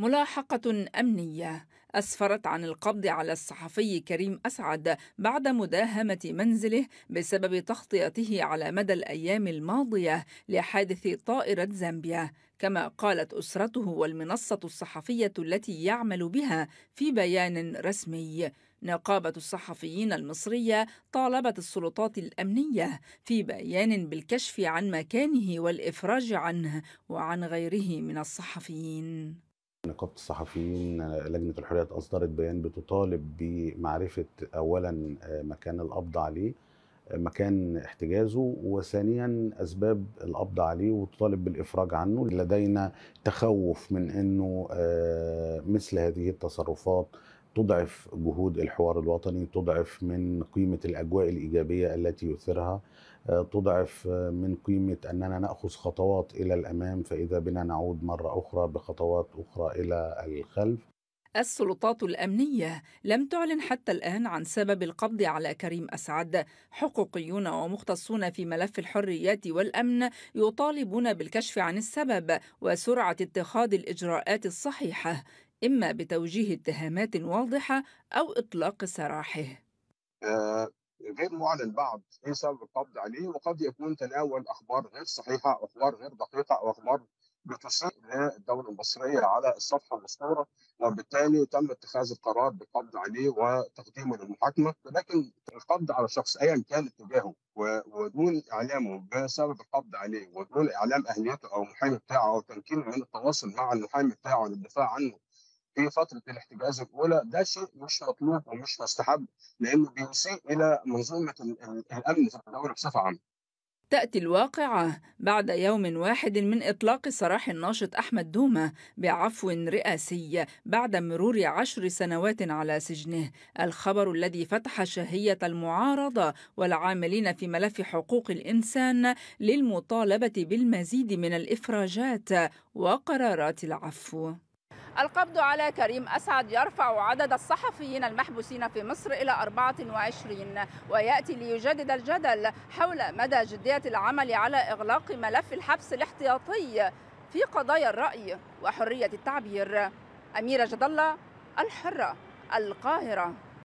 ملاحقة أمنية أسفرت عن القبض على الصحفي كريم أسعد بعد مداهمة منزله بسبب تغطيته على مدى الأيام الماضية لحادث طائرة زامبيا كما قالت أسرته والمنصة الصحفية التي يعمل بها في بيان رسمي نقابة الصحفيين المصرية طالبت السلطات الأمنية في بيان بالكشف عن مكانه والإفراج عنه وعن غيره من الصحفيين نقابه الصحفيين لجنه الحريات اصدرت بيان بتطالب بمعرفه اولا آه، مكان القبض عليه آه، مكان احتجازه وثانيا اسباب القبض عليه وتطالب بالافراج عنه لدينا تخوف من انه آه، مثل هذه التصرفات تضعف جهود الحوار الوطني تضعف من قيمة الأجواء الإيجابية التي يثيرها آه، تضعف آه، من قيمة أننا نأخذ خطوات إلى الأمام فإذا بنا نعود مرة أخرى بخطوات أخرى إلى الخلف السلطات الأمنية لم تعلن حتى الآن عن سبب القبض على كريم أسعد حقوقيون ومختصون في ملف الحريات والأمن يطالبون بالكشف عن السبب وسرعة اتخاذ الإجراءات الصحيحة إما بتوجيه اتهامات واضحة أو إطلاق سراحه آه، غير معلن بعد ايه سبب القبض عليه وقد يكون تناول اخبار غير صحيحه او اخبار غير دقيقه او اخبار بتسيء للدوله المصريه على الصفحه المذكوره وبالتالي تم اتخاذ القرار بالقبض عليه وتقديمه للمحاكمه ولكن القبض على شخص ايا كان اتجاهه ودون اعلامه بسبب القبض عليه ودون اعلام اهليته او المحامي بتاعه او تمكينه من التواصل مع المحامي بتاعه للدفاع عنه في فتره الاحتجاز الاولى ده شيء مش مطلوب ومش مستحب لانه بيسيء الى منظومه الامن في الدوله بصفه عامه. تأتي الواقعة بعد يوم واحد من إطلاق سراح الناشط أحمد دومة بعفو رئاسي بعد مرور عشر سنوات على سجنه الخبر الذي فتح شهية المعارضة والعاملين في ملف حقوق الإنسان للمطالبة بالمزيد من الإفراجات وقرارات العفو القبض على كريم أسعد يرفع عدد الصحفيين المحبوسين في مصر إلى 24 ويأتي ليجدد الجدل حول مدى جدية العمل على إغلاق ملف الحبس الاحتياطي في قضايا الرأي وحرية التعبير أميرة جد الله الحرة القاهرة